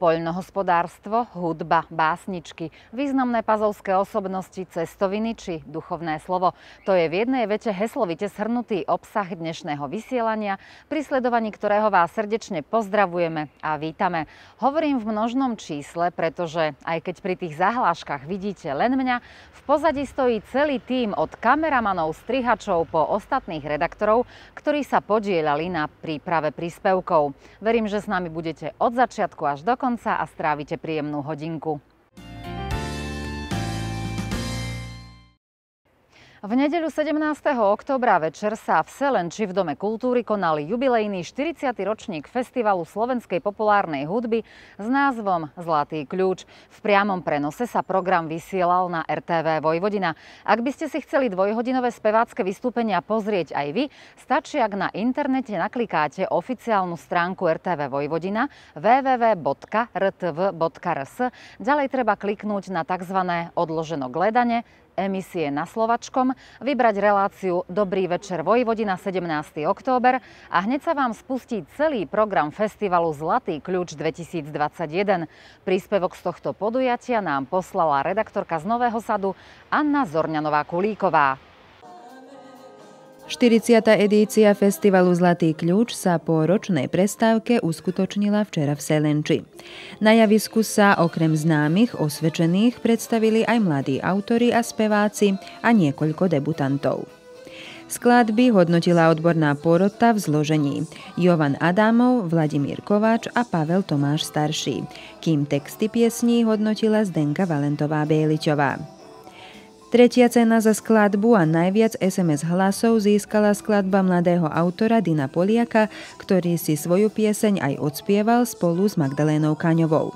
poľnohospodárstvo, hudba, básničky, významné pazovské osobnosti, cestoviny či duchovné slovo. To je v jednej vete heslovite shrnutý obsah dnešného vysielania, pri sledovaní ktorého vás srdečne pozdravujeme a vítame. Hovorím v množnom čísle, pretože aj keď pri tých zahláškach vidíte len mňa, v pozadí stojí celý tím od kameramanov, strihačov po ostatných redaktorov, ktorí sa podielali na príprave príspevkov. Verím, že s nami budete od začiatku až do konca slnca a strávite príjemnú hodinku. V nedeľu 17. oktobra večer sa v Selenči v Dome kultúry konal jubilejný 40. ročník Festivalu slovenskej populárnej hudby s názvom Zlatý kľúč. V priamom prenose sa program vysielal na RTV Vojvodina. Ak by ste si chceli dvojhodinové spevácké vystúpenia pozrieť aj vy, stačí, ak na internete naklikáte oficiálnu stránku RTV Vojvodina www.rtv.rs. Ďalej treba kliknúť na tzv. odloženo gledanie emisie na Slovačkom, vybrať reláciu Dobrý večer Vojvodina 17. október a hneď sa vám spustí celý program festivalu Zlatý kľúč 2021. Príspevok z tohto podujatia nám poslala redaktorka z Nového sadu Anna Zorňanová-Kulíková. 40. edícia festivalu Zlatý kľúč sa po ročnej prestávke uskutočnila včera v Selenči. Na javisku sa okrem známych osvečených predstavili aj mladí autori a speváci a niekoľko debutantov. Skladby hodnotila odborná porota v zložení Jovan Adamov, Vladimír Kovač a Pavel Tomáš Starší, kým texty piesní hodnotila Zdenka Valentová-Bejličová. Tretia cena za skladbu a najviac SMS hlasov získala skladba mladého autora Dina Poliaka, ktorý si svoju pieseň aj odspieval spolu s Magdalénou Kaňovou.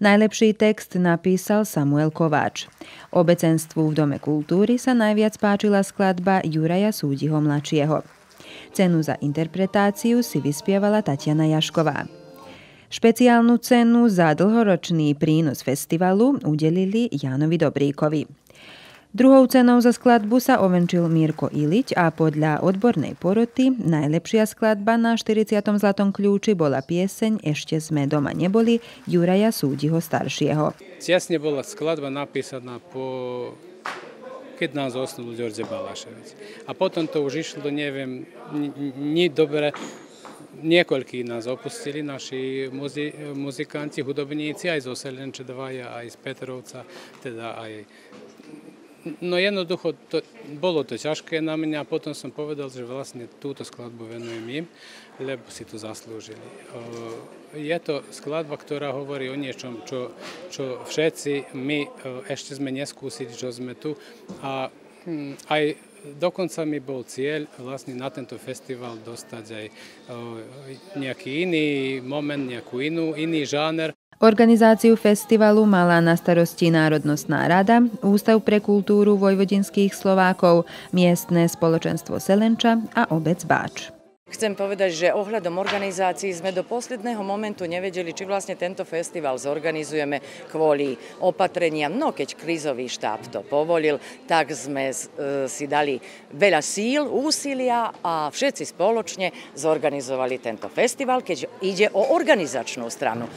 Najlepší text napísal Samuel Kováč. Obecenstvu v Dome kultúry sa najviac páčila skladba Juraja Súdiho mladšieho. Cenu za interpretáciu si vyspievala Tatiana Jašková. Špeciálnu cenu za dlhoročný prínos festivalu udelili Jánovi Dobríkovi. Druhou cenou za skladbu sa ovenčil Mírko Iliť a podľa odbornej poroty najlepšia skladba na 40. zlatom kľúči bola pieseň Ešte sme doma neboli Juraja Súdiho staršieho. Ciasne bola skladba napísaná po keď nás osnul Ďorze Balašević. A potom to už išlo, neviem, ni dobre, niekoľký nás opustili, naši muzi, muzikanti, hudobníci, aj z Oselenče dvaja, aj z Petrovca, teda aj no jednoducho to, bolo to ťažké na mňa a potom som povedal, že vlastne túto skladbu venujem im, lebo si to zaslúžili. Je to skladba, ktorá hovorí o niečom, čo, čo všetci my ešte sme neskúsili, čo sme tu a hm, aj dokonca mi bol cieľ vlastne na tento festival dostať aj nejaký iný moment, nejakú inú, iný žáner, Organizáciu festivalu mala na starosti Národnostná rada, Ústav pre kultúru vojvodinských Slovákov, miestne spoločenstvo Selenča a obec Báč. Chcem povedať, že ohľadom organizácií sme do posledného momentu nevedeli, či vlastne tento festival zorganizujeme kvôli opatreniam. No keď krizový štáb to povolil, tak sme e, si dali veľa síl, úsilia a všetci spoločne zorganizovali tento festival, keď ide o organizačnú stranu.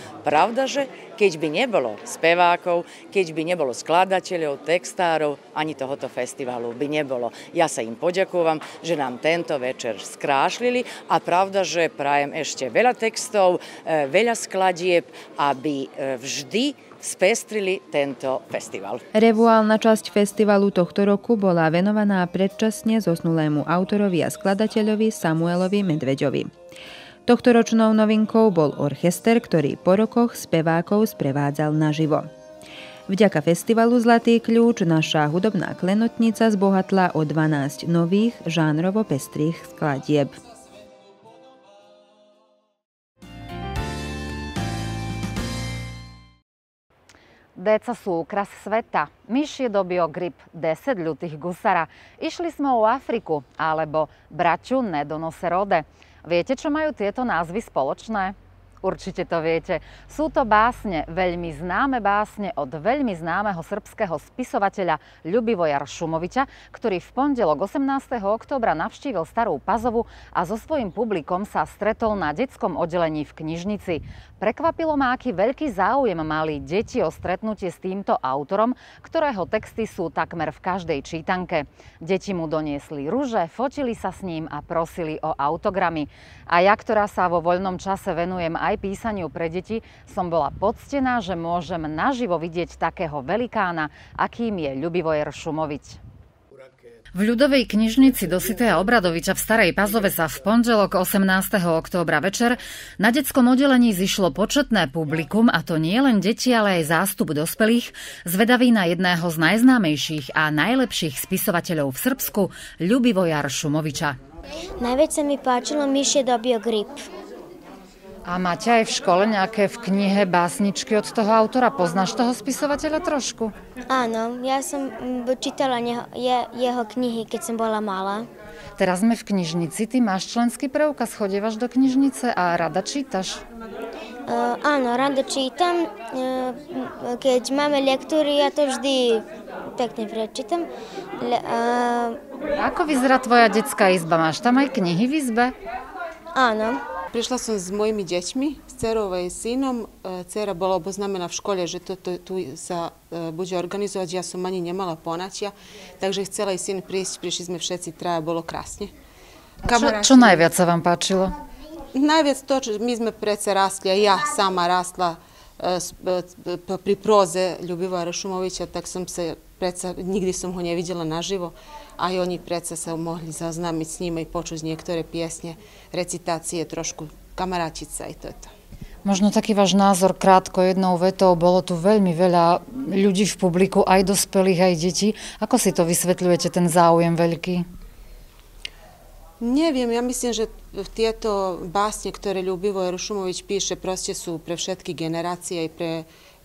že keď by nebolo spevákov, keď by nebolo skladateľov, textárov, ani tohoto festivalu by nebolo. Ja sa im poďakúvam, že nám tento večer skrášlili a pravda, že prajem ešte veľa textov, e, veľa skladieb, aby e, vždy spestrili tento festival. Revuálna časť festivalu tohto roku bola venovaná predčasne zosnulému autorovi a skladateľovi Samuelovi Medveďovi. Tohtoročnou novinkou bol orchester, ktorý po rokoch spevákov sprevádzal naživo. Vďaka festivalu Zlatý kľúč naša hudobná klenotnica zbohatla o 12 nových žánrovo pestrých skladieb. Deca sú okras sveta. Myš je dobil grip 10 ľutých gusara. Išli sme o Afriku alebo braču rode. Viete, čo majú tieto názvy spoločné? určite to viete. Sú to básne, veľmi známe básne od veľmi známeho srbského spisovateľa Ľubivojar Šumoviča, ktorý v pondelok 18. oktobra navštívil Starú Pazovu a so svojím publikom sa stretol na detskom oddelení v knižnici. Prekvapilo ma, aký veľký záujem mali deti o stretnutie s týmto autorom, ktorého texty sú takmer v každej čítanke. Deti mu doniesli rúže, fotili sa s ním a prosili o autogramy. A ja, ktorá sa vo voľnom čase venujem aj aj písaniu pre deti, som bola poctená, že môžem naživo vidieť takého velikána, akým je Ľubivojer Šumovič. V ľudovej knižnici Dositea Obradoviča v Starej Pazove sa v pondelok 18. októbra večer na detskom oddelení zišlo početné publikum, a to nie len deti, ale aj zástup dospelých, zvedaví na jedného z najznámejších a najlepších spisovateľov v Srbsku, Ľubivojar Šumoviča. Najviac sa mi páčilo myšie Dobio Grip. A máte aj v škole nejaké v knihe básničky od toho autora? Poznáš toho spisovateľa trošku? Áno, ja som mm, čítala neho, je, jeho knihy, keď som bola malá. Teraz sme v knižnici, ty máš členský preukaz, chodievaš do knižnice a rada čítaš? Uh, áno, rada čítam. Uh, keď máme lektúry, ja to vždy pekne prečítam. Le, uh... Ako vyzerá tvoja detská izba? Máš tam aj knihy v izbe? Áno prišla som s mojimi deťmi, s cerou i synom. E, Cera bola oboznamena v škole, že to, to tu sa e, bude organizovať. Ja som ani nemala ponatia, takže chcela i syn prísť. Prišli sme všetci traja, bolo krásne. Čo, čo najviac sa vám páčilo? Najviac to, čo my sme predsa rastli, a ja sama rastla e, pri proze Ljubivoja Rašumovića, tak sam se predsa, nigdje sam ho ne vidjela naživo aj oni predsa sa mohli zaznámiť s nimi počuť niektoré piesne, recitácie, trošku kamarátiť sa aj toto. Možno taký váš názor krátko jednou vetou. Bolo tu veľmi veľa ľudí v publiku, aj dospelých, aj detí. Ako si to vysvetľujete, ten záujem veľký? Neviem, ja myslím, že tieto básne, ktoré Ľubivo Jerušumović píše proste sú pre všetky generácie aj pre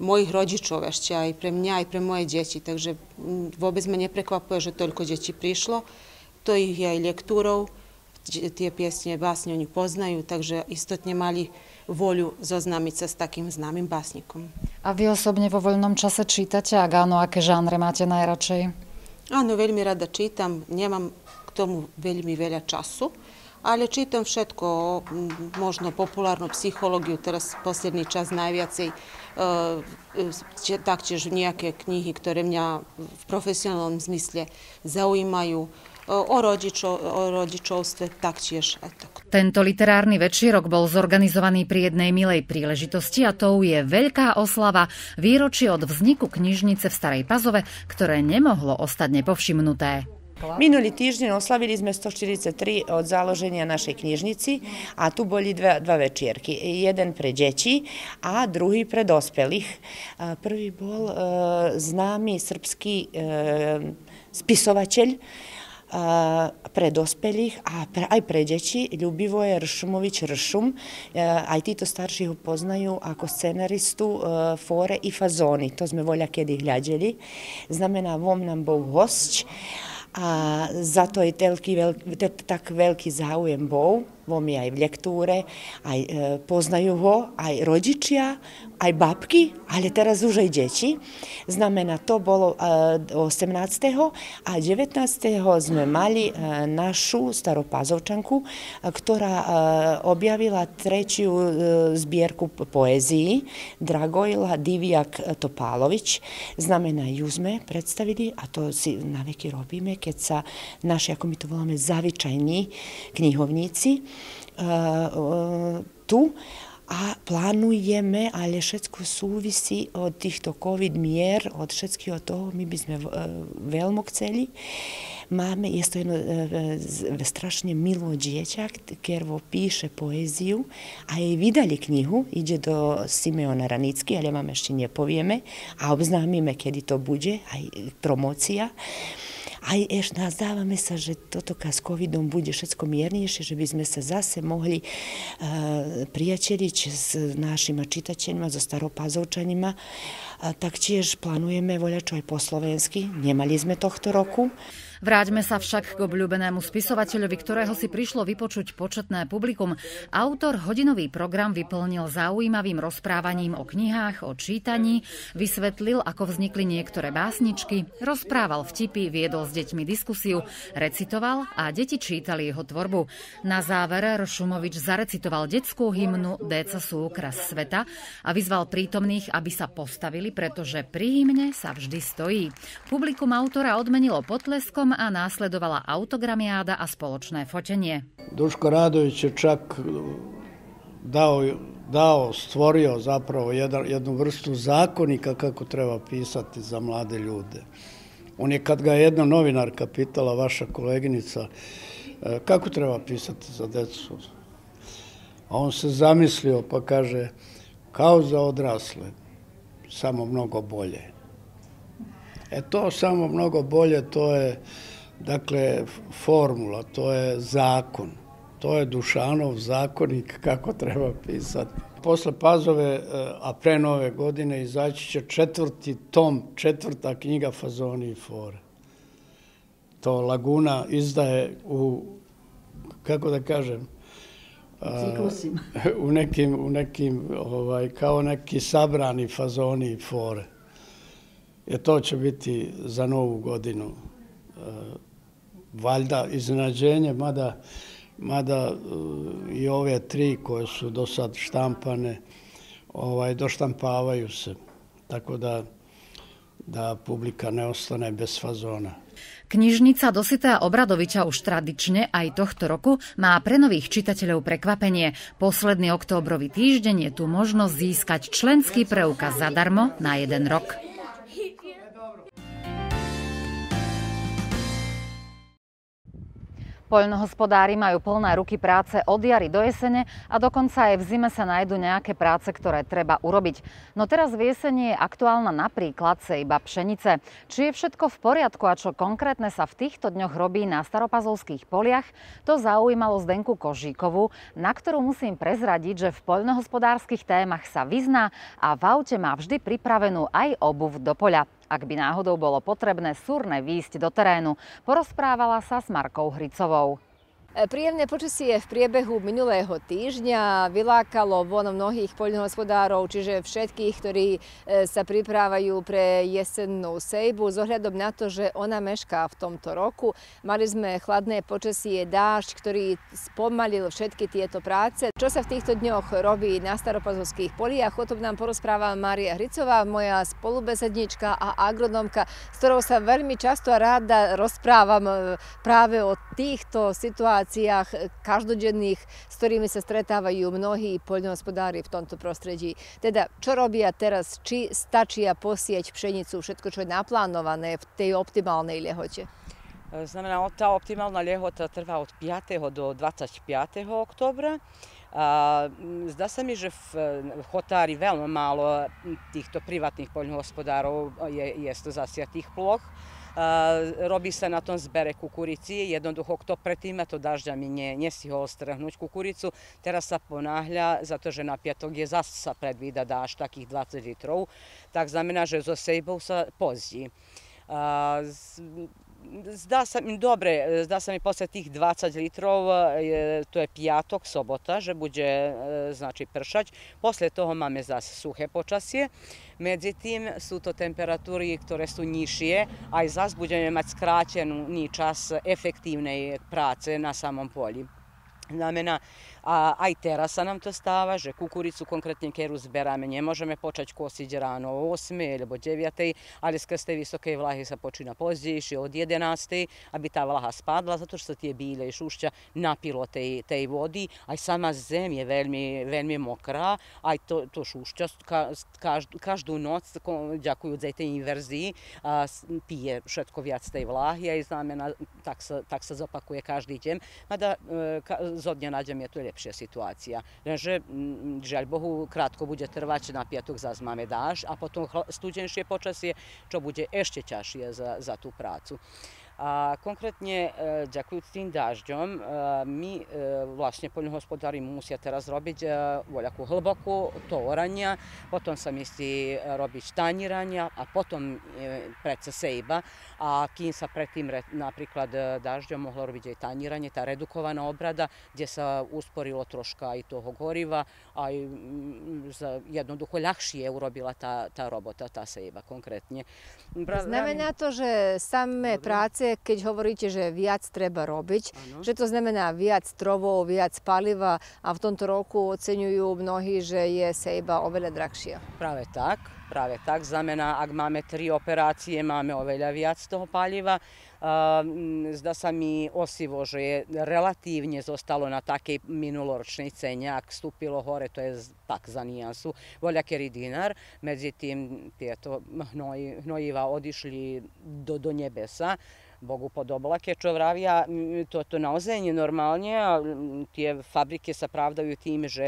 mojich rodičov ešte aj pre mňa, aj pre moje deti. Takže vôbec ma neprekvapuje, že toľko tylko prišlo. To ich je aj lektúrov, tie piesne, básne oni poznajú, takže istotne mali voľu zoznámiť sa s takým známym básnikom. A vy osobne vo voľnom čase čítate? Ak áno, aké žánre máte najradšej? Áno, veľmi rada čítam. Nemám k tomu veľmi veľa času, ale čítam všetko možno populárnu psychológiu, teraz posledný čas najviacej e, e, taktiež nejaké knihy, ktoré mňa v profesionálnom zmysle zaujímajú e, o, rodičo, o rodičovstve taktiež. Tento literárny večírok bol zorganizovaný pri jednej milej príležitosti a tou je veľká oslava výročie od vzniku knižnice v Starej Pazove, ktoré nemohlo ostať nepovšimnuté. Minulý týždeň oslavili sme 143 od založenia našej knižnici a tu boli dva, dva večierky. Jeden pre deti a druhý pre dospelých. Prvi bol e, známy srpský e, spisovateľ, e, pre dospelých a pre, aj pre deti. Ljubivoje Ršumović Ršum, a i ti to starši ho poznaju ako scenaristu fore i fazoni, to sme volja kedi hljađeli. Znamena Vom nam bol gošć a za to je telký, veľký, tak veľký záujem bol vomi aj v lektúre, aj e, poznajú ho, aj rodičia, aj babky, ale teraz už aj deti. Znamená, to bolo 18. E, a 19. sme mali e, našu staropazovčanku, ktorá objavila treťiu zbierku poezii Dragojla Divijak Topalović. Znamená, ju sme predstavili, a to si naveky robíme, keď sa naši, ako my to voláme, zavičajní knihovníci, uh, tu, a plánujeme, ale všetko súvisí od týchto COVID mier, od všetkého toho, my by sme uh, veľmi chceli. Máme, je to jedno uh, strašne milo dječak, kervo píše poéziu a jej vydali knihu, ide do Simeona Ranicky, ale vam ešte nepovieme a obznámime, kedy to bude, aj promocia. Uh, aj eš nazdávame sa, že toto s covidom bude všetko miernejšie, že by sme sa zase mohli uh, priateľiť s našimi čitateľima, so staropazovčanima, tak tiež plánujeme voľačo aj po slovensky, nemali sme tohto roku. Vráťme sa však k obľúbenému spisovateľovi, ktorého si prišlo vypočuť početné publikum. Autor hodinový program vyplnil zaujímavým rozprávaním o knihách, o čítaní, vysvetlil, ako vznikli niektoré básničky, rozprával vtipy, viedol s deťmi diskusiu, recitoval a deti čítali jeho tvorbu. Na záver Rošumovič zarecitoval detskú hymnu Deca sú okras sveta a vyzval prítomných, aby sa postavili, pretože pri hymne sa vždy stojí. Publikum autora odmenilo potleskom Bogom, a nasledovala autogramijada, a spoločno je foćenje. Duško Radović je čak uh, dao, dao stvorio zapravo jedan, jednu vrstu zakonika kako treba pisati za mlade ljude. On je kad ga jedna novinarka pitala, vaša koleginica, uh, kako treba pisati za decu? A on se zamislio pa kaže, kao za odrasle, samo mnogo bolje. E to samo mnogo bolje, to je dakle, formula, to je zakon. To je Dušanov zakonik kako treba pisati. Posle Pazove, e, a pre nove godine, izaći će četvrti tom, četvrta knjiga Fazoni i Fore. To Laguna izdaje u, kako da kažem, e, u nekim, u nekim ovaj, kao neki sabrani Fazoni i Fore. jer to će biti za novu godinu e, valjda iznenađenje, mada, mada e, i ove tri koje su do sad štampane, ovaj, doštampavaju se. Tako da da publika ne ostane bez fazona. Knižnica Dosita Obradoviča už tradične aj tohto roku má pre nových čitateľov prekvapenie. Posledný októbrový týždeň je tu možnosť získať členský preukaz zadarmo na jeden rok. Poľnohospodári majú plné ruky práce od jary do jesene a dokonca aj v zime sa nájdu nejaké práce, ktoré treba urobiť. No teraz v jesene je aktuálna napríklad sejba pšenice. Či je všetko v poriadku a čo konkrétne sa v týchto dňoch robí na staropazovských poliach, to zaujímalo Zdenku Kožíkovú, na ktorú musím prezradiť, že v poľnohospodárskych témach sa vyzná a v aute má vždy pripravenú aj obuv do poľa. Ak by náhodou bolo potrebné súrne výjsť do terénu, porozprávala sa s Markou Hricovou. E, príjemné počasie v priebehu minulého týždňa vylákalo von mnohých poľnohospodárov, čiže všetkých, ktorí e, sa pripravajú pre jesennú sejbu, zohľadom na to, že ona mešká v tomto roku. Mali sme chladné počasie, dážď, ktorý spomalil všetky tieto práce. Čo sa v týchto dňoch robí na staropazovských poliach, o tom nám porozpráva Mária Hricová, moja spolubesednička a agronomka, s ktorou sa veľmi často a ráda rozprávam e, práve o týchto situáciách situáciách e, každodenných, s ktorými sa stretávajú mnohí poľnohospodári v tomto prostredí. Teda, čo robia teraz? Či stačia posieť pšenicu, všetko, čo je naplánované v tej optimálnej lehote? E, znamená, tá optimálna lehota trvá od 5. do 25. oktobra. A, zdá sa mi, že v e, Chotári veľmi málo týchto privátnych poľnohospodárov je, je to zasiatých ploch. E, robí sa na tom zbere kukurici. Jednoducho, kto predtým to dažďami nie, nesihol strhnúť kukuricu, teraz sa ponáhľa, za to, že na piatok je zase sa predvída dáž takých 20 litrov, tak znamená, že zo sejbou sa pozdí. Zda sam, dobre, zda sam i posle tih 20 litrov, to je pijatok, sobota, že buđe, e, znači pršać. Posle toho mame zas suhe počasje. Međutim, su to temperaturi, ktore su njišije, a i zas buđem imat skraćenu ni čas efektivne prace na samom polji. Znamena, a i terasa nam to stava, stavaže, kukuricu konkretnje keru zberame, ne možeme počeći kosiđe rano o osme ili bo djevijate, ali skrste visoke vlahe se počina pozdjeviš od jedenaste, a bi ta vlaha spadla, zato što ti je bilje i šušća napilo te vodi, a i sama zem je veljmi mokra, a i to šušća každu noc, djakuju za te inverziji, pije šetko vjac te vlahe, a i znamena tak se zapakuje každi djem, mada e, zodnja nađem je to ili najlepšia situácia. Lenže, žiaľ Bohu, krátko bude trvať na piatok zase máme dáž a potom studenšie počasie, čo bude ešte ťažšie za, za tú prácu. A konkrétne, e, ďakujúc tým dažďom, e, my e, vlastne poľnohospodári musia teraz robiť e, voľakú hlbokú, to orania, potom sa myslí e, robiť tanirania a potom e, predsa sejba. A kým sa predtým re, napríklad e, dažďom mohlo robiť aj taniranie, tá redukovaná obrada, kde sa usporilo troška aj toho goriva, aj mm, za, jednoducho ľahšie urobila tá, tá robota, tá sejba konkrétne. Bra, Znamená to, že samé mhm. práce keď hovoríte, že viac treba robiť, ano. že to znamená viac trovov, viac paliva a v tomto roku oceňujú mnohí, že je sejba oveľa drahšia. Práve tak, práve tak. Znamená, ak máme tri operácie, máme oveľa viac toho paliva. Mm, zdá sa mi osivo, že je relatívne zostalo na takej minuloročnej cene. Ak vstúpilo hore, to je tak za niansu, voľakery dinar. medzi tým tieto hnojiva odišli do, do nebesa. Bogu podobala kečovravija, to to naozajenje normalnije, tije fabrike se pravdaju tim že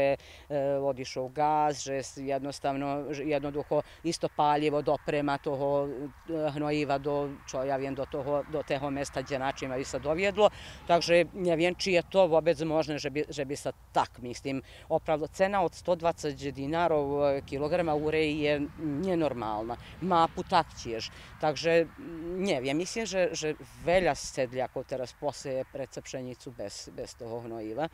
e, odišao gaz, že jednostavno jednoduho isto paljevo doprema toho e, hnojiva do, čo ja vijem, do toho, do teho mesta gdje način ima i sad dovjedlo. Takže ja vijem čije to vobec možne, že bi, že bi sad tak, mislim, opravdu cena od 120 dinarov e, kilograma ure je nenormalna. Mapu tak ćeš. Takže, ne vijem, mislim, že, že veľa sedliakov teraz poseje predsa pšenicu bez, bez toho hnojiva.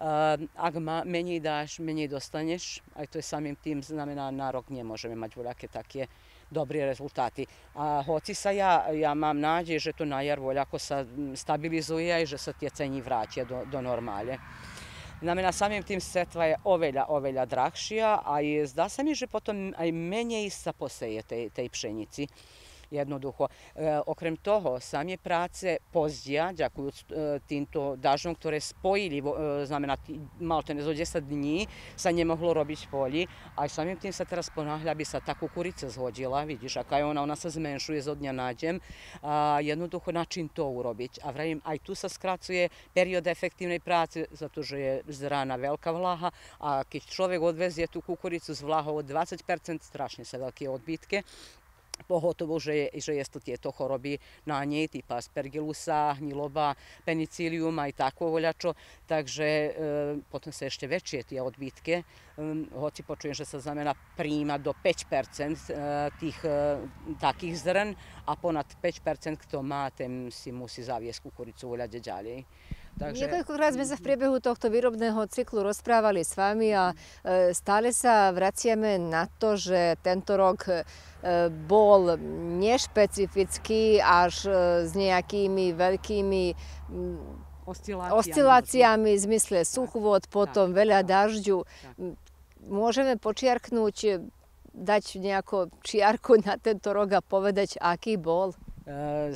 Uh, Ak ma, menej dáš, menej dostaneš, aj to je samým tým, znamená na rok nemôžeme mať voľaké také dobré rezultáty. A hoci sa ja, ja mám nádej, že to na jar voľako sa stabilizuje i že sa tie ceny vrátia do, do normale. Znamená, samým tým setva je oveľa, oveľa drahšia a je, zdá sa mi, že potom aj menej sa poseje tej, tej pšenici jednoducho. E, okrem toho, samie práce pozdzia, ďakujú e, týmto dažom, ktoré spojili, e, znamená maltene zo 10 dní sa nemohlo robiť polji, a samim tim sa teraz ponáhľa by sa ta kukurica zhodila, vidiš, aká je ona, ona sa zmenšuje zo dňa na deň, a jednoducho način to urobiť. A vravim, aj tu sa skracuje period efektivnej práce, zato je zrana velika vlaha, a keď človek odvezje tu kukuricu s vlahom od 20%, strašne sa veľké odbitke, pohotovo, že, že jesto tieto choroby na no nej, typa aspergilusa, hniloba, penicilijuma i tako voľačo, takže e, potom sa ešte väčšie tie odbytke, e, hm, hoci počujem že sa znamená prima do 5% e, tých e, takých zrn, a ponad 5% kto má, ten si musí zaviesť kukuricu voľať ďalej. Takže... Niekoľkokrát sme sa v priebehu tohto výrobného cyklu rozprávali s vami a e, stále sa vraciame na to, že tento rok e, bol nešpecifický až e, s nejakými veľkými mm, osciláciami, osciláciami v zmysle suchvod, potom tak, veľa dažďu. Môžeme počiarknúť, dať nejakú čiarku na tento rok a povedať, aký bol? Eh,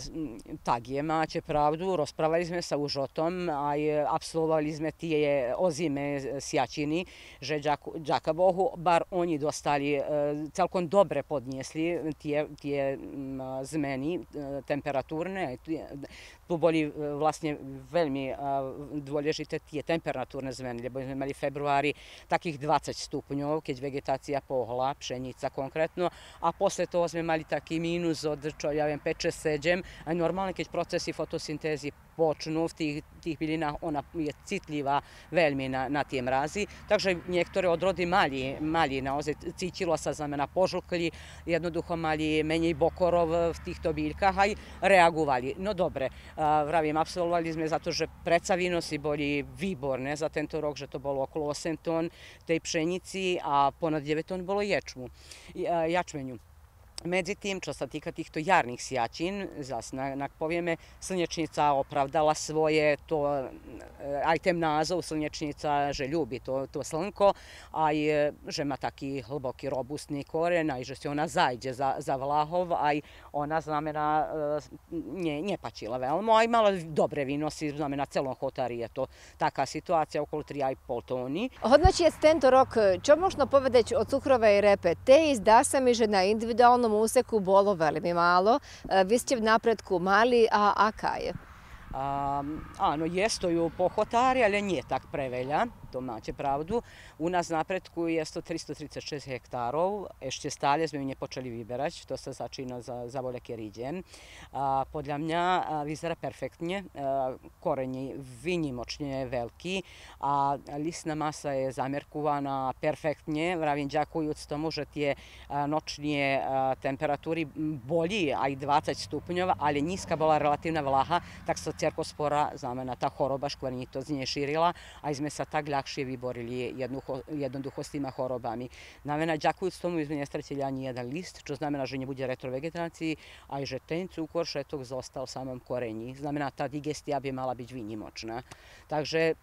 tak je, máte pravdu, rozprávali sme sa už o tom, aj absolvovali sme tie ozime siačiny, že ďaká Bohu, bar oni dostali, eh, celkom dobre podniesli tie, tie zmeni eh, temperaturne, tu boli vlastne veľmi dôležité tie temperatúrne zmeny, lebo sme mali v februári takých 20 stupňov, keď vegetácia pohla, pšenica konkrétno, a posle toho sme mali taký mínus od, čo ja viem, 5-6 seđem, a normalno kad procesi fotosintezi počnu v tih, tih bilinah, ona je citljiva veľmi na, na tie mrazy, takže niektoré odrody mali, mali naozaj, cítilo sa znamená požlkli, jednoducho mali menej bokorov v týchto biljkách, aj reagovali. No dobre, vravim, absolvovali sme zato, že preca boli výborné za tento rok, že to bolo okolo 8 ton tej pšenici, a ponad 9 ton bolo ječmu, jačmenju. Medzi tým, čo sa týka týchto jarných siačin, zas nak povieme, slnečnica opravdala svoje, to, e, aj ten názov slnečnica, že ľúbi to, to slnko, aj e, že má taký hlboký, robustný koren, aj že si ona zajde za, za vlahov, a ona znamená, nje, nje pačila veoma, a dobre vinosi, znamená celom hotari je to taká situácia, okolo 3,5 tóny. Odnači tento rok, čo možno povedať o cukrovej repe? Tej zdá sa mi, že na individuálnom tom bolo veli mi malo. Eh, Vi ste napredku mali, a kaj je? Um, ano, jestoju pochotári, ale nie tak preveľa, to máte pravdu. U nás napredku je 336 hektárov, ešte stále sme ju nepočali vyberať, to sa začína za, za voľaké rídie. podľa mňa vyzerá perfektne, a, koreni vynimočne veľký a listná masa je zamerkovaná perfektne, vravím ďakujúc tomu, že tie nočné temperatúry boli aj 20 stupňov, ale nízka bola relatívna vláha, tak sa so cerkospora, znamená tá choroba škvarnitoz nije aj sme sa tak ľahšie vyborili jednoducho s týma chorobami. Znamená, ďakujúc tomu sme nestratili ani jeden list, čo znamená, že nebude retrovegetácii, aj že ten cukor všetok zostal v samom korení. Znamená, tá digestia by mala byť výnimočná. Takže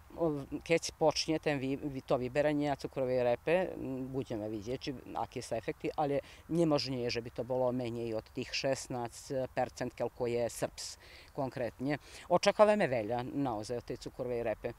keď počne ten, to vyberanie cukrovej repe, budeme vidieť, či, aké sa efekty, ale nemožné je, že by to bolo menej od tých 16%, koľko je srbs, konkretnije. Očekala me velja na ozaj od i repe.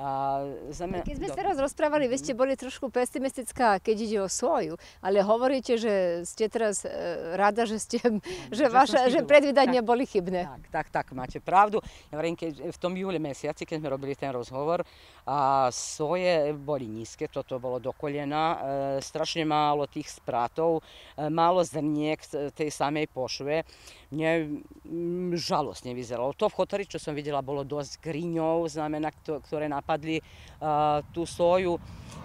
A znamená, keď sme do... teraz rozprávali, vy ste mhm. boli trošku pesimistická, keď ide o svoju, ale hovoríte, že ste teraz e, rada, že, ste, mhm. že, že, vaša, že predvídania boli chybné. Tak, tak, tak, máte pravdu. Ja hovorím, keď, v tom júli mesiaci, keď sme robili ten rozhovor, a soje boli nízke, toto bolo do kolena, e, strašne málo tých sprátov, e, málo zrniek tej samej pošve. Mne m, mm, žalostne vyzeralo. To v chotari, čo som videla, bolo dosť griňov, znamená, ktoré napadlo napadli e, tú soju.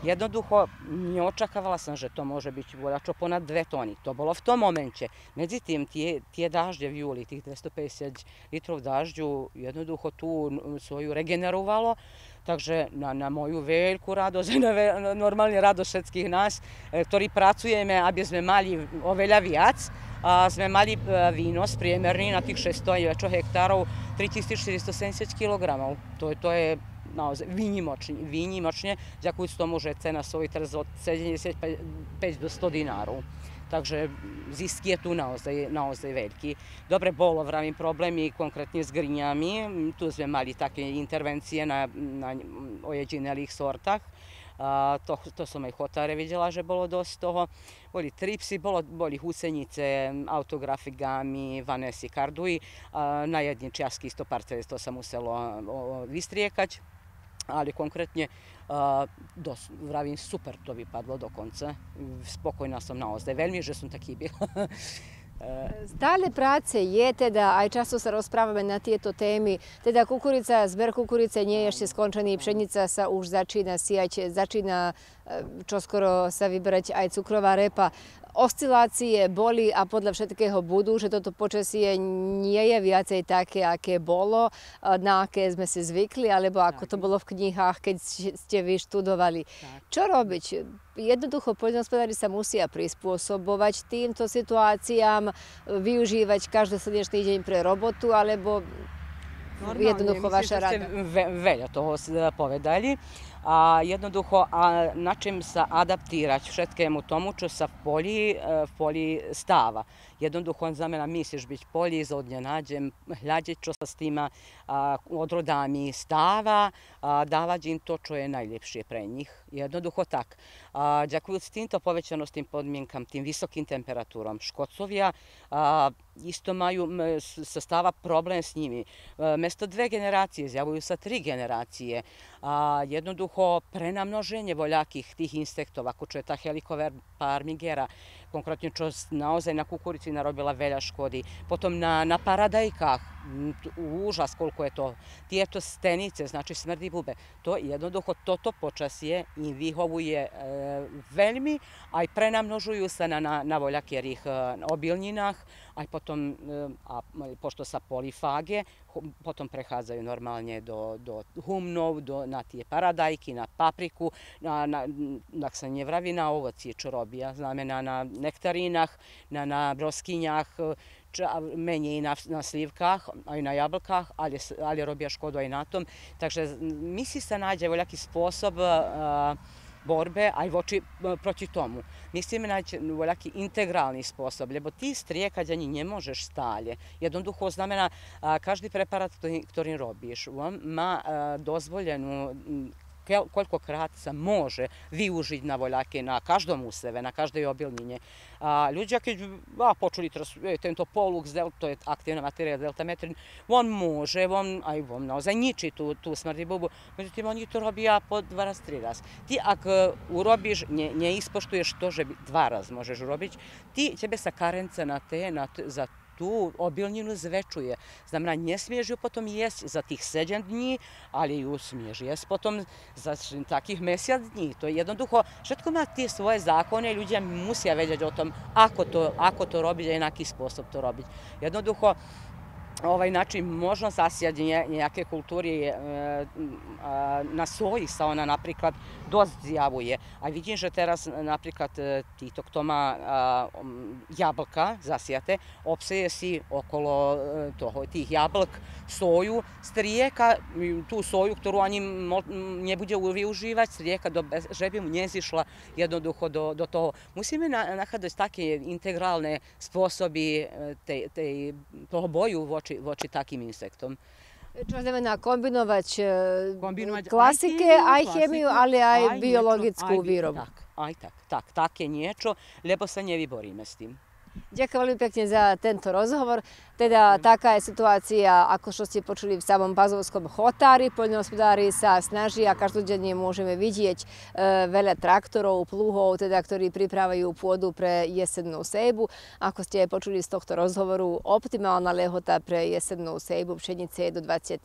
Jednoducho, neočakávala som, že to može biti gulačo ponad dve toni. To bolo v tom momente. Medzi tým tie daždje v júli, tých 250 litrov daždju, jednoducho tú soju regenerovalo. Takže na, moju veľkú radosť, na, ve, na normalni radost všetkih e, pracujeme, aby sme mali oveľa viac, sme mali e, výnos priemerný na tých 600 hektárov 3470 kg. to je naozaj výnimočne, výnimočne ďakujúc tomu, že cena stojí teraz od 75 do 100 dinárov. Takže zisk je tu naozaj, naozaj veľký. Dobre bolo, vravím, problémy konkrétne s griňami. Tu sme mali také intervencie na, na ojedinelých sortách. A, to, to som aj Hotare videla, že bolo dosť toho. Boli tripsy, bolo, boli husenice, autografy Gami, Vanessa Karduji. A, na jedni čiastky 100% to sa muselo vystriekať ali konkretnije, dos, vravim, super to bi padlo do konca. Spokojna sam na ozdaj. Veľmi, že som taký byl. E, Stalne práce je teda, aj často sa rozprávame na tieto témy, teda kukurica, zber kukurice nie je ešte skončený, pšenica sa už začína siať, e, začína e, čoskoro sa vybrať aj cukrová repa oscilácie boli a podľa všetkého budú, že toto počasie nie je viacej také, aké bolo, e, na aké sme si zvykli, alebo ako to bolo v knihách, keď ste vyštudovali. Čo robiť? Jednoducho poľnohospodári sa musia prispôsobovať týmto situáciám, využívať každý slnečný deň pre robotu, alebo Normálne, jednoducho myslím, vaša rada. Ve, veľa toho povedali. jednoducho na čem se adaptirać, všetkému u čo sa v poli, v poli stáva jednom duhu on za mene misliš biti polji, za odnje nađem hljađeću sa s stima, odroda mi stava, davađi im to čo je najljepšije pre njih. Jednom duhu tak. s tim to povećano s tim podmjenkam, tim visokim temperaturom. Škocovija isto maju sastava problem s njimi. E, mesto dve generacije, zjavuju sa tri generacije. Jednom duhu prenamnoženje voljakih tih insektova, kuće je ta helikover parmigera, konkretno čost na ozaj na kukurici narobila velja škodi, potom na, na paradajkah, mm, užas koliko je to, ti stenice, znači smrdi bube, to jednoduho to to počas je i vihovuje e, veljmi, a i prenamnožuju se na, na, voljak jer ih e, obilnjinah, Eh, a potom, a pošto sa polifage, potom precházaju normalne do, do humnov, do, na tije paradajki, na papriku, na, na, dak se nje vravi na ovoci čorobija, zname na, na nektarinah, na, na broskinjah, menje i na, na slivkah, a na jablkah, ali, ali robija škodu i na tom. Takže misli se nađe voljaki sposob a, eh, borbe, a voči eh, protiv tomu. mislim naći ovakvi integralni sposob, lebo ti strijekađanji ne možeš stalje. Jednom duhu oznamena, každi preparat, ktorim robiš, ma dozvoljenu koliko kratica može vi užit na voljake, na každom useve, na každej obilnjenje. Ljudi, ako je počuli tento polux, to je aktivna materija, deltametrin, on može, on, aj, on noza, njiči tu, tu smrti bubu, međutim, on je to robija po dva raz, tri raz. Ti, ako e, urobiš, nje, nje ispoštuješ to, že dva raz možeš urobić, ti, tebe sa karence na te, na za tu obilninu zvečuje. Znamená, nie smiješ ju potom jesť za tých 7 dní, ali ju smiješ jesť potom za takých mesiac dní. To je jednoducho, všetko má tie svoje zákone, ľudia musia vedieť o tom, ako to, ako to robiť a inaký spôsob to robiť. Jednoducho, No, ovaj način možno zasjadnje nejake kulturi e, na soji sa ona napriklad z'javuje. A vidim, že teraz e, napriklad e, ti tog toma jablka zasijate, obseje si okolo toho, tih jablk soju s rijeka, tu soju, ktorú ani nebude využívať, s rijeka do žebimu nezišla jednoducho do, toho. Musíme nachádzať také integrálne spôsoby e, toho boju voči, takým insektom. Čo znamená kombinovať, e, klasike, aj chémiu, ale aj, biologickú výrobu. aj tak, tak, také niečo, lebo sa nevyboríme s tým. Ďakujem veľmi pekne za tento rozhovor. Teda taká je situácia, ako čo ste počuli v samom Pazovskom chotári. Poľnohospodári sa snaží a každodenne môžeme vidieť e, veľa traktorov, plúhov, teda, ktorí pripravajú pôdu pre jesennú sejbu. Ako ste počuli z tohto rozhovoru, optimálna lehota pre jesennú sejbu pšenice je do 25.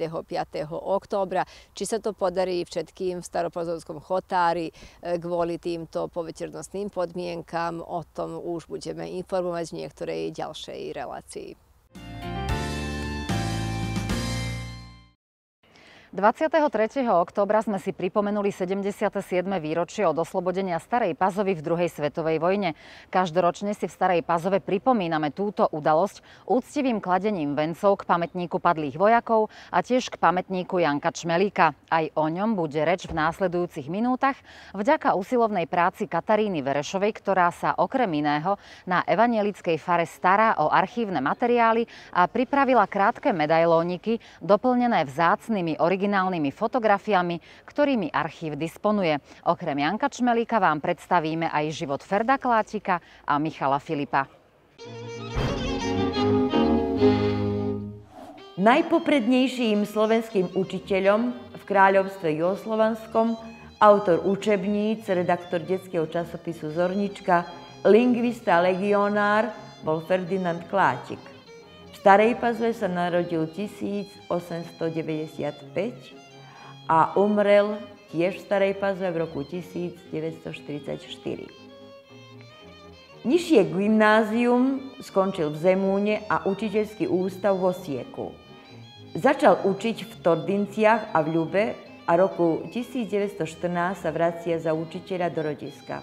októbra. Či sa to podarí všetkým v Staropazovskom chotári e, kvôli týmto povečernostným podmienkam, o tom už budeme informovať v niektorej ďalšej relácii. 23. oktobra sme si pripomenuli 77. výročie od oslobodenia Starej Pazovy v druhej svetovej vojne. Každoročne si v Starej Pazove pripomíname túto udalosť úctivým kladením vencov k pamätníku padlých vojakov a tiež k pamätníku Janka Čmelíka. Aj o ňom bude reč v následujúcich minútach vďaka usilovnej práci Kataríny Verešovej, ktorá sa okrem iného na evanielickej fare stará o archívne materiály a pripravila krátke medailóniky doplnené vzácnými originálnymi originálnymi fotografiami, ktorými archív disponuje. Okrem Janka Čmelíka vám predstavíme aj život Ferda Klátika a Michala Filipa. Najpoprednejším slovenským učiteľom v kráľovstve Joslovanskom, autor učebníc, redaktor detského časopisu Zornička, lingvista legionár bol Ferdinand Klátik. Starej Pazve sa narodil 1895 a umrel tiež v Starej Pazve v roku 1944. Nižšie gymnázium skončil v Zemúne a učiteľský ústav v Osieku. Začal učiť v Tordinciach a v Ľube a roku 1914 sa vracia za učiteľa do rodiska.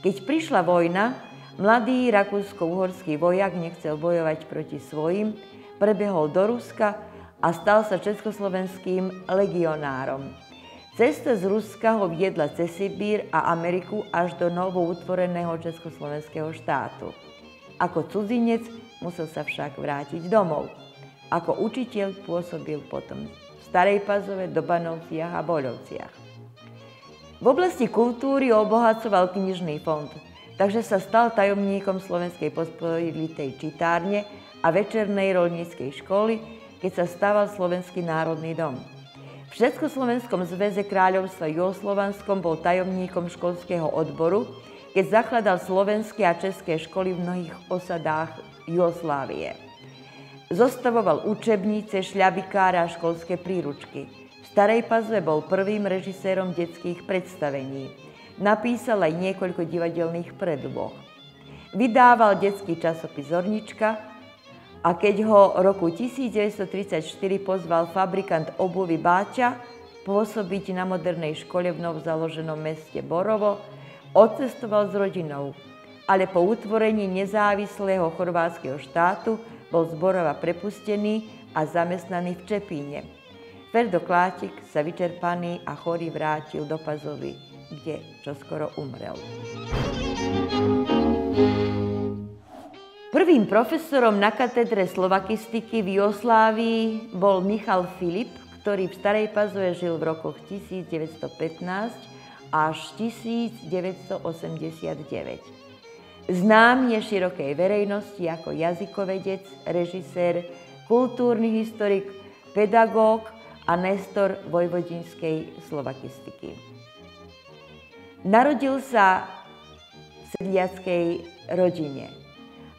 Keď prišla vojna, Mladý rakúsko-uhorský vojak nechcel bojovať proti svojim, prebehol do Ruska a stal sa československým legionárom. Cesta z Ruska ho viedla cez Sibír a Ameriku až do utvoreného československého štátu. Ako cudzinec musel sa však vrátiť domov. Ako učiteľ pôsobil potom v Starej Pazove, Dobanovciach a Boľovciach. V oblasti kultúry obohacoval knižný fond takže sa stal tajomníkom Slovenskej podporlitej čitárne a večernej rolníckej školy, keď sa stával Slovenský národný dom. V Československom zväze kráľovstva Juhoslovanskom bol tajomníkom školského odboru, keď zakladal slovenské a české školy v mnohých osadách Juhoslávie. Zostavoval učebnice, šľabikára a školské príručky. V Starej Pazve bol prvým režisérom detských predstavení. Napísal aj niekoľko divadelných predloh. Vydával detský časopis Zornička a keď ho roku 1934 pozval fabrikant obuvy Báča pôsobiť na modernej škole v novzaloženom meste Borovo, odcestoval s rodinou, ale po utvorení nezávislého chorvátskeho štátu bol z Borova prepustený a zamestnaný v Čepíne. Ferdo klátik sa vyčerpaný a chorý vrátil do Pazovy kde čoskoro umrel. Prvým profesorom na katedre slovakistiky v Joslávii bol Michal Filip, ktorý v Starej Pazove žil v rokoch 1915 až 1989. Znám je širokej verejnosti ako jazykovedec, režisér, kultúrny historik, pedagóg a nestor vojvodinskej slovakistiky. Narodil sa v sedliackej rodine.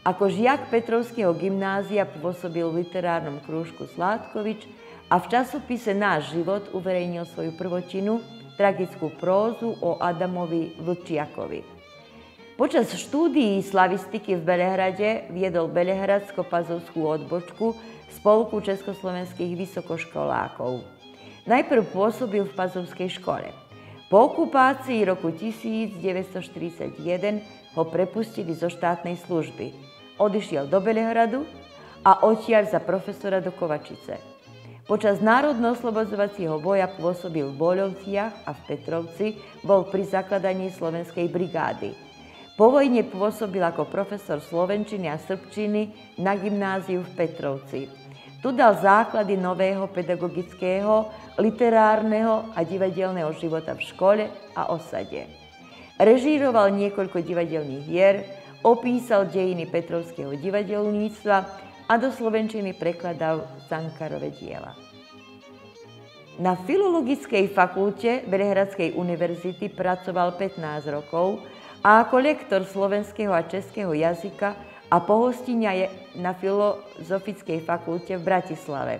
Ako žiak Petrovského gymnázia pôsobil v literárnom krúžku Sládkovič a v časopise Náš život uverejnil svoju prvotinu, tragickú prózu o Adamovi Vlčiakovi. Počas štúdií slavistiky v Belehrade viedol Belehradsko-Pazovskú odbočku Spolku československých vysokoškolákov. Najprv pôsobil v Pazovskej škole. Po okupácii roku 1941 ho prepustili zo štátnej služby. Odišiel do Belehradu a odtiaľ za profesora do Kovačice. Počas národno-oslobodzovacieho boja pôsobil v Boľovciach a v Petrovci, bol pri zakladaní Slovenskej brigády. Po vojne pôsobil ako profesor slovenčiny a srbčiny na gymnáziu v Petrovci. Tu dal základy nového pedagogického, literárneho a divadelného života v škole a osade. Režíroval niekoľko divadelných hier, opísal dejiny Petrovského divadelníctva a do Slovenčiny prekladal Sankarove diela. Na Filologickej fakulte Berehradskej univerzity pracoval 15 rokov a ako lektor slovenského a českého jazyka a pohostinia je na Filozofickej fakulte v Bratislave.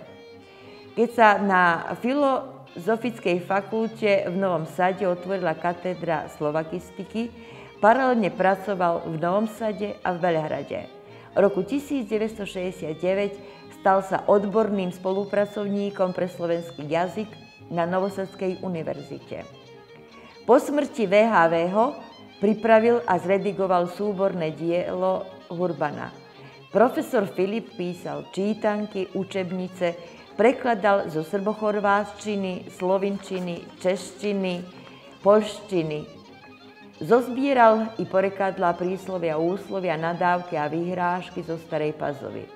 Keď sa na Filozofickej fakulte v Novom Sade otvorila katedra slovakistiky, paralelne pracoval v Novom Sade a v Belehrade. V roku 1969 stal sa odborným spolupracovníkom pre slovenský jazyk na Novosadskej univerzite. Po smrti ho pripravil a zredigoval súborné dielo Hurbana. Profesor Filip písal čítanky, učebnice, prekladal zo srbochorváštiny, slovinčiny, češtiny, polštiny. Zozbíral i porekadla príslovia, úslovia, nadávky a výhrážky zo Starej Pazovy.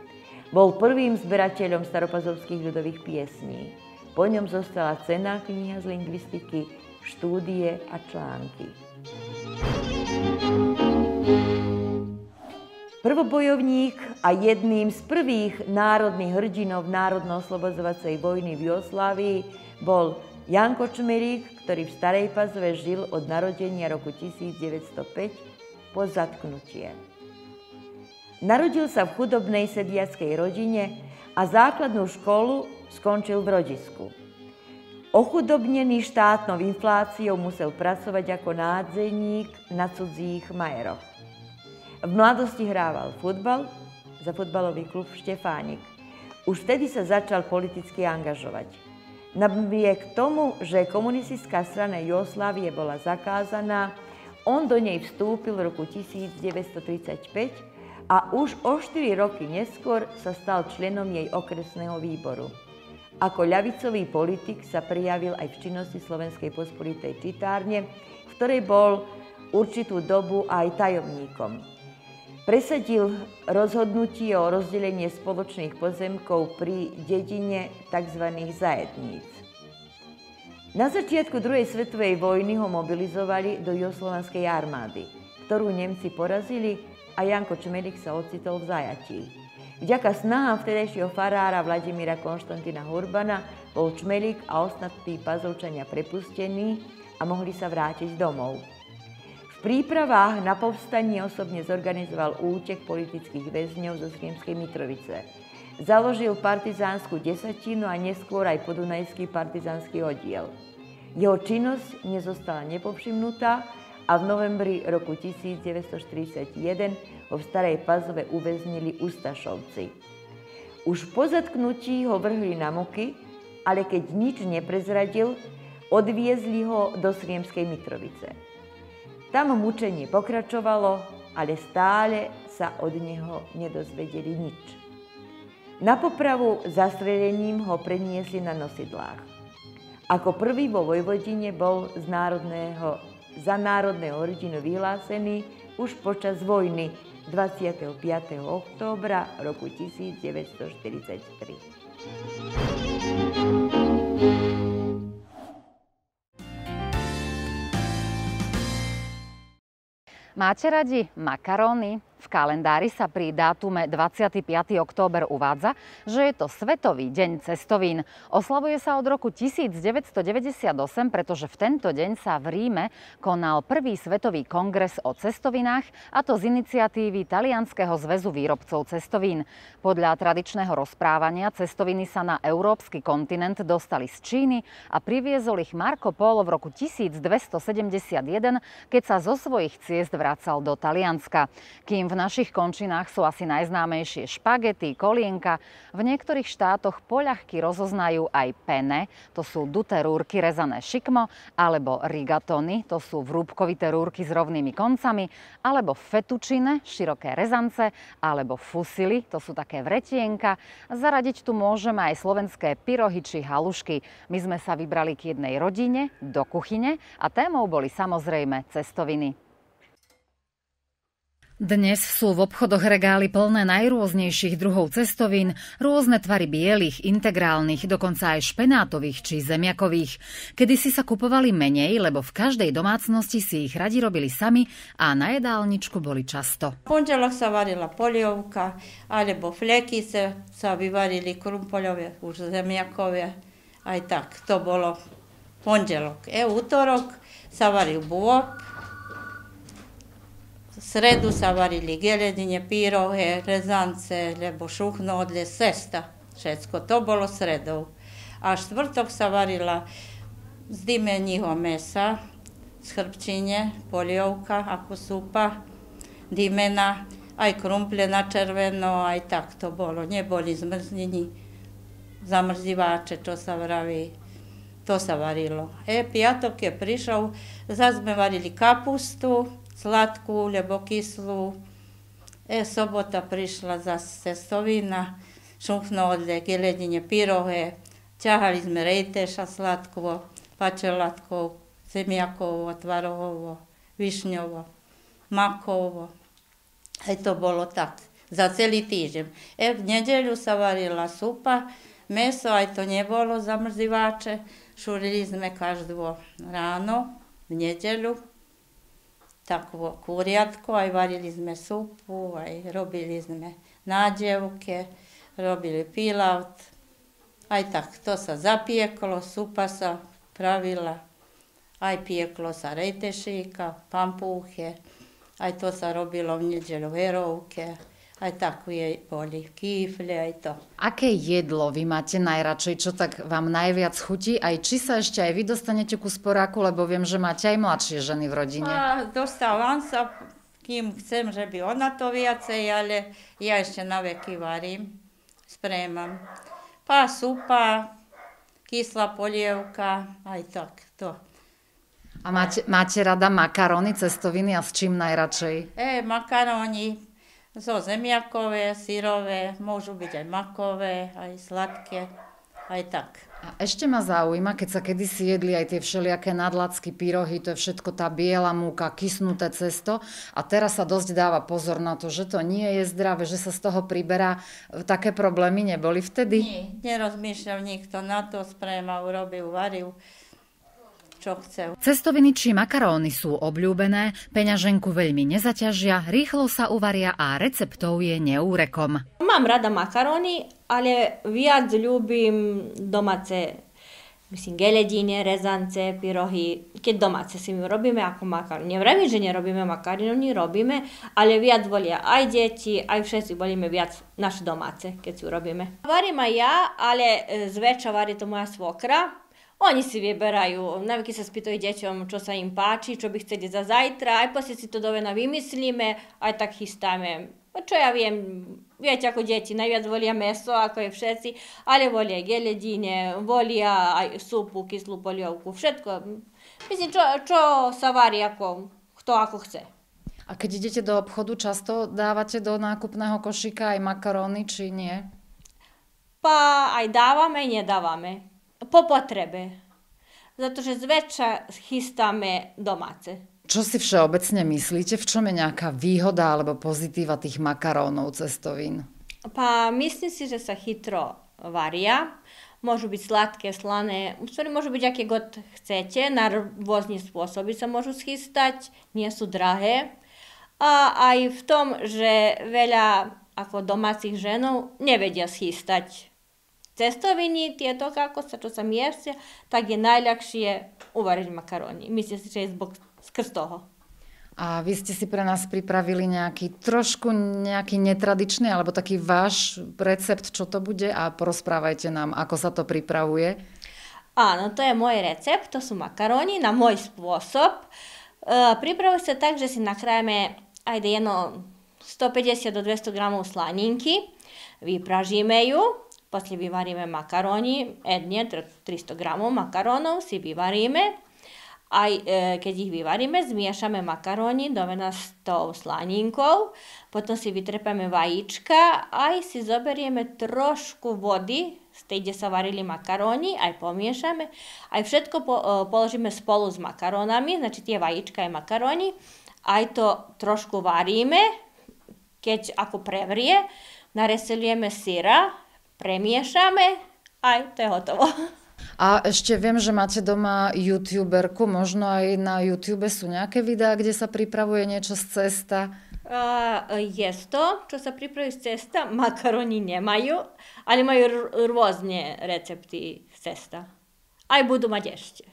Bol prvým zberateľom staropazovských ľudových piesní. Po ňom zostala cená kniha z lingvistiky, štúdie a články. Thank you prvobojovník a jedným z prvých národných hrdinov národno-oslobozovacej vojny v Jugoslávii bol Jan Kočmerík, ktorý v Starej Pazove žil od narodenia roku 1905 po zatknutie. Narodil sa v chudobnej sediackej rodine a základnú školu skončil v rodisku. Ochudobnený štátnou infláciou musel pracovať ako nádzeník na cudzích majeroch. V mladosti hrával futbal za futbalový klub Štefánik. Už vtedy sa začal politicky angažovať. Napriek tomu, že komunistická strana Jugoslávie bola zakázaná, on do nej vstúpil v roku 1935 a už o 4 roky neskôr sa stal členom jej okresného výboru. Ako ľavicový politik sa prijavil aj v činnosti Slovenskej pospolitej čitárne, v ktorej bol určitú dobu aj tajomníkom. Presadil rozhodnutie o rozdelenie spoločných pozemkov pri dedine tzv. zajedníc. Na začiatku druhej svetovej vojny ho mobilizovali do Joslovanskej armády, ktorú Nemci porazili a Janko Čmelik sa ocitol v zajatí. Vďaka snahám vtedajšieho farára Vladimíra Konštantina Hurbana bol Čmelik a ostatní pazovčania prepustení a mohli sa vrátiť domov prípravách na povstanie osobne zorganizoval útek politických väzňov zo Sriemskej Mitrovice. Založil partizánsku desatinu a neskôr aj podunajský partizánsky oddiel. Jeho činnosť nezostala nepovšimnutá a v novembri roku 1941 ho v Starej Pazove uväznili Ustašovci. Už po zatknutí ho vrhli na muky, ale keď nič neprezradil, odviezli ho do Sriemskej Mitrovice. Tam mučenie pokračovalo, ale stále sa od neho nedozvedeli nič. Na popravu zastrelením ho preniesli na nosidlách. Ako prvý vo Vojvodine bol z národného, za národného rodinu vyhlásený už počas vojny 25. októbra roku 1943. Máte radi makaróny? V kalendári sa pri dátume 25. október uvádza, že je to Svetový deň cestovín. Oslavuje sa od roku 1998, pretože v tento deň sa v Ríme konal prvý svetový kongres o cestovinách, a to z iniciatívy Talianského zväzu výrobcov cestovín. Podľa tradičného rozprávania cestoviny sa na európsky kontinent dostali z Číny a priviezol ich Marko Polo v roku 1271, keď sa zo svojich ciest vracal do Talianska. Kým v v našich končinách sú asi najznámejšie špagety, kolienka. V niektorých štátoch poľahky rozoznajú aj pene, to sú duté rúrky rezané šikmo, alebo rigatony, to sú vrúbkovité rúrky s rovnými koncami, alebo fetučine, široké rezance, alebo fusily, to sú také vretienka. Zaradiť tu môžeme aj slovenské pyrohy či halušky. My sme sa vybrali k jednej rodine, do kuchyne a témou boli samozrejme cestoviny. Dnes sú v obchodoch regály plné najrôznejších druhov cestovín, rôzne tvary bielých, integrálnych, dokonca aj špenátových či zemiakových. Kedy si sa kupovali menej, lebo v každej domácnosti si ich radi robili sami a na jedálničku boli často. V pondelok sa varila polievka, alebo flekice sa vyvarili krumpoľové, už zemiakové. Aj tak, to bolo pondelok. E, útorok sa varil bôb, sredu sa varili geledine, pírohe, rezance, lebo šuchno odle, sesta, všetko. To bolo sredou. A štvrtok sa varila z njiho mesa, z hrbčine, polievka ako súpa, dimena, aj krumple na červeno, aj tak to bolo. Neboli boli zamrzivače, čo sa vraví. To sa varilo. E, piatok je zase sme varili kapustu, slatku, lebo kyslú. E, sobota prišla zase sovina, šunkno odle geledine pyrohe. ťahali sme rejteša sladkovo, pačelatkov, zemiakovo, tvarohovo, višňovo, makovo. E to bolo tak za celý týždeň. E, v nedeľu sa varila supa, meso aj to nebolo zamrzivače. šurili sme každú ráno v nedeľu tako kurjatko, aj varili sme supu, aj robili sme nađevke, robili pilavt, aj tak, to sa zapijekalo, supa sa pravila, aj pijeklo sa rejtešika, pampuhe, aj to sa robilo njeđelo verovke, aj aj takú jej boli, kýfle, aj to. Aké jedlo vy máte najradšej, čo tak vám najviac chutí? Aj či sa ešte aj vy dostanete ku sporáku, lebo viem, že máte aj mladšie ženy v rodine. A, dostávam sa, kým chcem, že by ona to viacej, ale ja ešte na veky varím, spremam. Pa súpa, kyslá polievka, aj tak to. A máte, máte rada makaróny, cestoviny a s čím najradšej? E, makaróny, zo zemiakové, sírové, môžu byť aj makové, aj sladké, aj tak. A ešte ma zaujíma, keď sa kedysi jedli aj tie všelijaké nadlacky, pyrohy, to je všetko tá biela múka, kysnuté cesto a teraz sa dosť dáva pozor na to, že to nie je zdravé, že sa z toho priberá. E, také problémy neboli vtedy? Nie, nerozmýšľal nikto na to, sprejma, urobil, varil čo chcú. Cestoviny či makaróny sú obľúbené, peňaženku veľmi nezaťažia, rýchlo sa uvaria a receptov je neúrekom. Mám rada makaróny, ale viac ľúbim domáce myslím, geledine, rezance, pyrohy, keď domáce si my robíme ako makarinu. Ne že nerobíme robíme makarinu, robíme, ale viac volia aj deti, aj všetci volíme viac naše domáce, keď si urobíme. Varím aj ja, ale e, zväčša varí to moja svokra, oni si vyberajú, navyky sa spýtajú deťom, čo sa im páči, čo by chceli za zajtra, aj poslije si to dovena vymyslíme, aj tak chystáme. No čo ja viem, viete ako deti, najviac volia meso, ako je všetci, ale volia geledine, volia aj súpu, kyslú polievku, všetko. Myslím, čo, čo sa varí, ako, kto ako chce. A keď idete do obchodu, často dávate do nákupného košíka aj makaróny, či nie? Pa aj dávame, aj nedávame po potrebe. Zato že zväčša chystáme domáce. Čo si všeobecne myslíte, v čom je nejaká výhoda alebo pozitíva tých makarónov cestovín? Pa myslím si, že sa chytro varia. Môžu byť sladké, slané, u môžu byť aké god chcete, na rôzne spôsoby sa môžu schystať, nie sú drahé. A aj v tom, že veľa ako domácich ženov nevedia schystať cestovini ti to kako sa čo sam ješće, tak je najľakšie uvariť makaroni. Myslím si, že je zbog, skrz toho. A vy ste si pre nás pripravili nejaký trošku nejaký netradičný alebo taký váš recept, čo to bude a porozprávajte nám, ako sa to pripravuje. Áno, to je môj recept, to sú makaróni na môj spôsob. E, sa tak, že si nakrájeme aj jedno 150 do 200 gramov slaninky, vypražíme ju, potom vyvaríme makaróni, jedne, eh, 300 gramov makarónov si vyvaríme. Aj e, keď ich vyvaríme, zmiešame makaróni do vena s tou slaninkou, potom si vytrepeme vajíčka, aj si zoberieme trošku vody, z tej, kde sa varili makaróni, aj pomiešame, aj všetko po, eh, položíme spolu s makarónami, znači tie vajíčka aj makaróni, aj to trošku varíme, keď ako prevrie, nareselujeme syra, premiešame, aj to je hotovo. A ešte viem, že máte doma youtuberku, možno aj na YouTube sú nejaké videá, kde sa pripravuje niečo z cesta? Uh, to, čo sa pripravuje z cesta, makaroni nemajú, ale majú r- rôzne recepty z cesta. Aj budú mať ešte.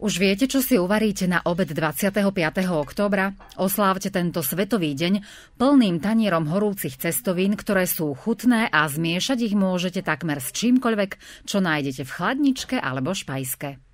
Už viete, čo si uvaríte na obed 25. októbra? Oslávte tento svetový deň plným tanierom horúcich cestovín, ktoré sú chutné a zmiešať ich môžete takmer s čímkoľvek, čo nájdete v chladničke alebo špajske.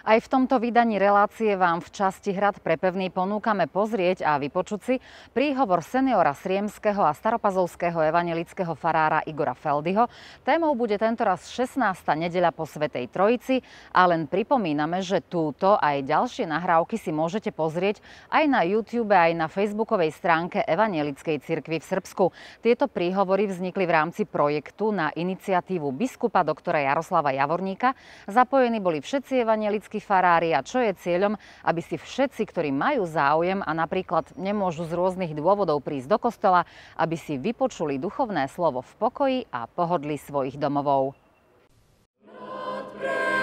Aj v tomto vydaní relácie vám v časti Hrad pre pevný ponúkame pozrieť a vypočuť si príhovor seniora Sriemského a staropazovského evanelického farára Igora Feldyho. Témou bude tentoraz 16. nedeľa po Svetej Trojici a len pripomíname, že túto aj ďalšie nahrávky si môžete pozrieť aj na YouTube, aj na facebookovej stránke Evanelickej cirkvi v Srbsku. Tieto príhovory vznikli v rámci projektu na iniciatívu biskupa doktora Jaroslava Javorníka. Zapojení boli všetci evanelickí slovenskí farári a čo je cieľom, aby si všetci, ktorí majú záujem a napríklad nemôžu z rôznych dôvodov prísť do kostola, aby si vypočuli duchovné slovo v pokoji a pohodli svojich domovov. Not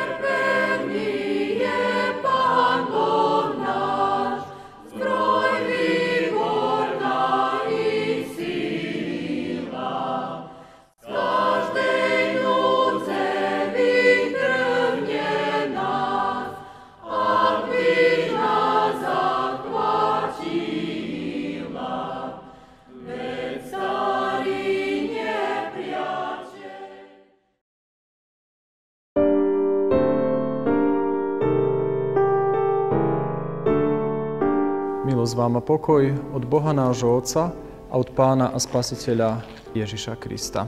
vám pokoj od Boha nášho Otca a od Pána a Spasiteľa Ježiša Krista.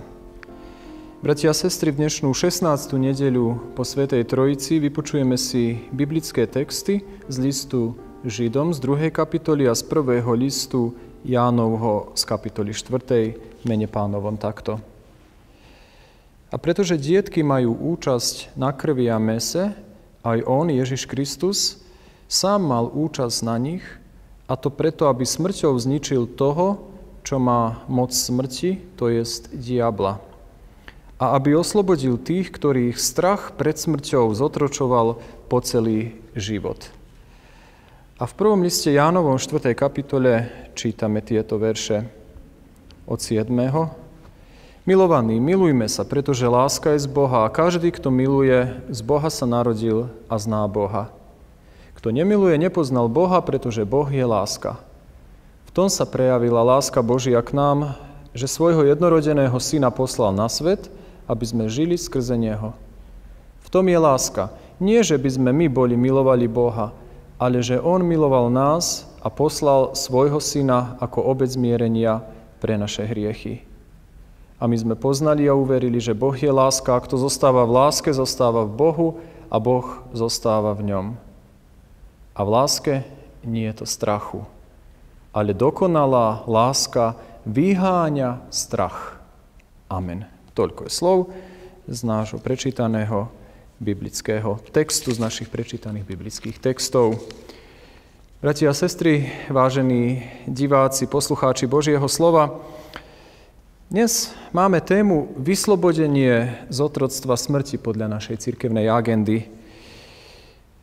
Bratia a sestry, v dnešnú 16. nedeľu po Svetej Trojici vypočujeme si biblické texty z listu Židom z 2. kapitoly a z 1. listu Jánovho z kapitoly 4. mene pánovom takto. A pretože dietky majú účasť na krvi a mese, aj on, Ježiš Kristus, sám mal účasť na nich, a to preto, aby smrťou zničil toho, čo má moc smrti, to jest diabla. A aby oslobodil tých, ktorých strach pred smrťou zotročoval po celý život. A v prvom liste Jánovom 4. kapitole čítame tieto verše od 7. Milovaní, milujme sa, pretože láska je z Boha a každý, kto miluje, z Boha sa narodil a zná Boha. Kto nemiluje, nepoznal Boha, pretože Boh je láska. V tom sa prejavila láska Božia k nám, že svojho jednorodeného syna poslal na svet, aby sme žili skrze neho. V tom je láska. Nie, že by sme my boli milovali Boha, ale že On miloval nás a poslal svojho syna ako obec mierenia pre naše hriechy. A my sme poznali a uverili, že Boh je láska a kto zostáva v láske, zostáva v Bohu a Boh zostáva v ňom a v láske nie je to strachu. Ale dokonalá láska vyháňa strach. Amen. Toľko je slov z nášho prečítaného biblického textu, z našich prečítaných biblických textov. Bratia a sestry, vážení diváci, poslucháči Božieho slova, dnes máme tému vyslobodenie z otroctva smrti podľa našej cirkevnej agendy.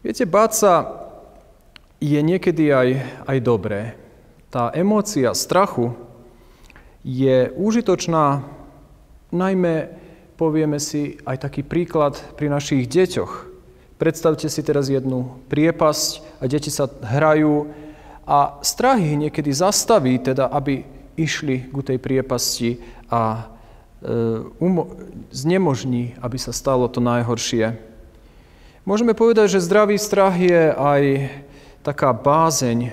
Viete, báť sa je niekedy aj, aj dobré. Tá emócia strachu je užitočná najmä, povieme si, aj taký príklad pri našich deťoch. Predstavte si teraz jednu priepasť a deti sa hrajú a strach ich niekedy zastaví, teda aby išli ku tej priepasti a e, umo- znemožní, aby sa stalo to najhoršie. Môžeme povedať, že zdravý strach je aj taká bázeň,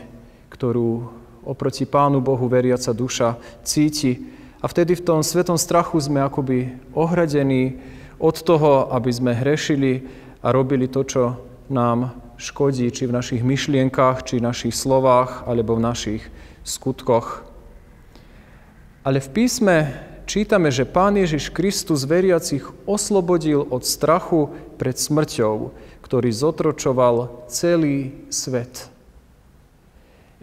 ktorú oproti Pánu Bohu veriaca duša cíti. A vtedy v tom svetom strachu sme akoby ohradení od toho, aby sme hrešili a robili to, čo nám škodí, či v našich myšlienkach, či v našich slovách, alebo v našich skutkoch. Ale v písme čítame, že Pán Ježiš Kristus veriacich oslobodil od strachu pred smrťou, ktorý zotročoval celý svet.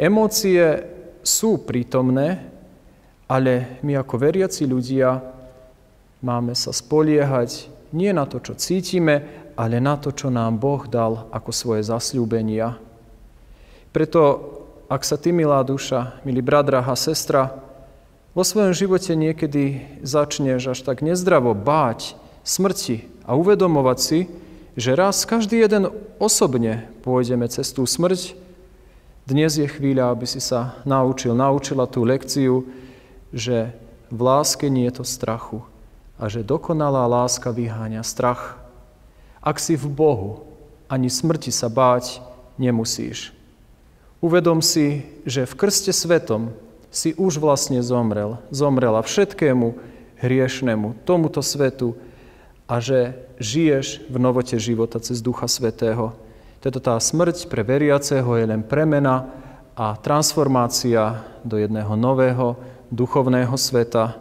Emócie sú prítomné, ale my ako veriaci ľudia máme sa spoliehať nie na to, čo cítime, ale na to, čo nám Boh dal ako svoje zasľúbenia. Preto, ak sa ty, milá duša, milý brat, drahá sestra, vo svojom živote niekedy začneš až tak nezdravo báť smrti a uvedomovať si, že raz každý jeden osobne pôjdeme cez tú smrť, dnes je chvíľa, aby si sa naučil, naučila tú lekciu, že v láske nie je to strachu a že dokonalá láska vyháňa strach. Ak si v Bohu, ani smrti sa báť nemusíš. Uvedom si, že v krste svetom si už vlastne zomrel. Zomrela všetkému hriešnemu, tomuto svetu a že žiješ v novote života cez Ducha Svetého. Toto tá smrť pre veriaceho je len premena a transformácia do jedného nového duchovného sveta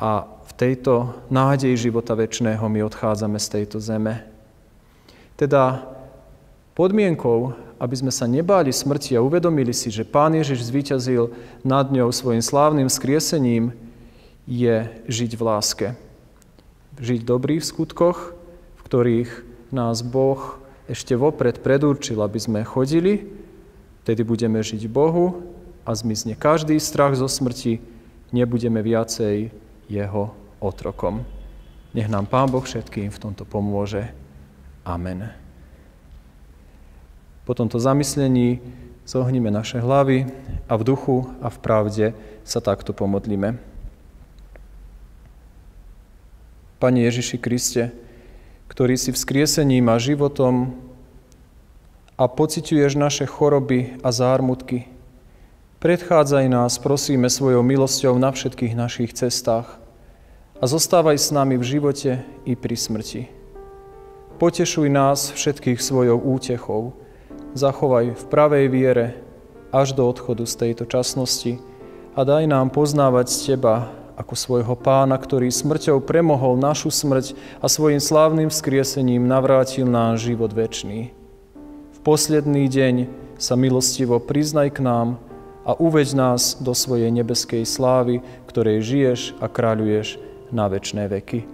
a v tejto nádeji života väčšného my odchádzame z tejto zeme. Teda podmienkou aby sme sa nebáli smrti a uvedomili si, že Pán Ježiš zvíťazil nad ňou svojim slávnym skriesením, je žiť v láske. Žiť dobrý v skutkoch, v ktorých nás Boh ešte vopred predurčil, aby sme chodili, tedy budeme žiť Bohu a zmizne každý strach zo smrti, nebudeme viacej jeho otrokom. Nech nám Pán Boh všetkým v tomto pomôže. Amen. Po tomto zamyslení zohníme naše hlavy a v duchu a v pravde sa takto pomodlíme. Pane Ježiši Kriste, ktorý si vzkriesením a životom a pociťuješ naše choroby a zármutky, predchádzaj nás, prosíme, svojou milosťou na všetkých našich cestách a zostávaj s nami v živote i pri smrti. Potešuj nás všetkých svojou útechou, zachovaj v pravej viere až do odchodu z tejto časnosti a daj nám poznávať Teba ako svojho pána, ktorý smrťou premohol našu smrť a svojim slávnym vzkriesením navrátil náš život večný. V posledný deň sa milostivo priznaj k nám a uveď nás do svojej nebeskej slávy, ktorej žiješ a kráľuješ na večné veky.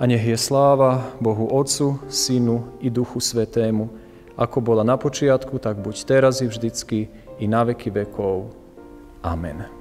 A nech je sláva Bohu Otcu, Synu i Duchu Svetému, ako bola na počiatku, tak buď teraz i vždycky i na veky vekov. Amen.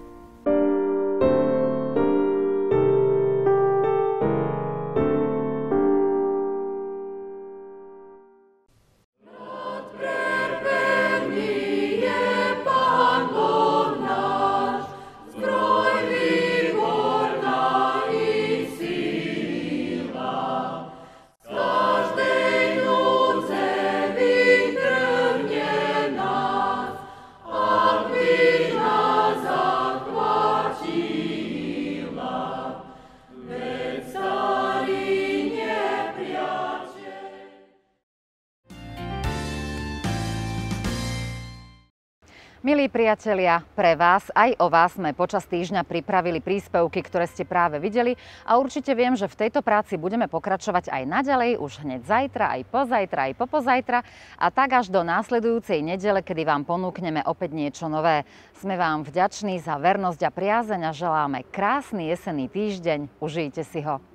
priatelia, pre vás aj o vás sme počas týždňa pripravili príspevky, ktoré ste práve videli a určite viem, že v tejto práci budeme pokračovať aj naďalej, už hneď zajtra, aj pozajtra, aj popozajtra a tak až do následujúcej nedele, kedy vám ponúkneme opäť niečo nové. Sme vám vďační za vernosť a priazeň a želáme krásny jesenný týždeň. Užijte si ho.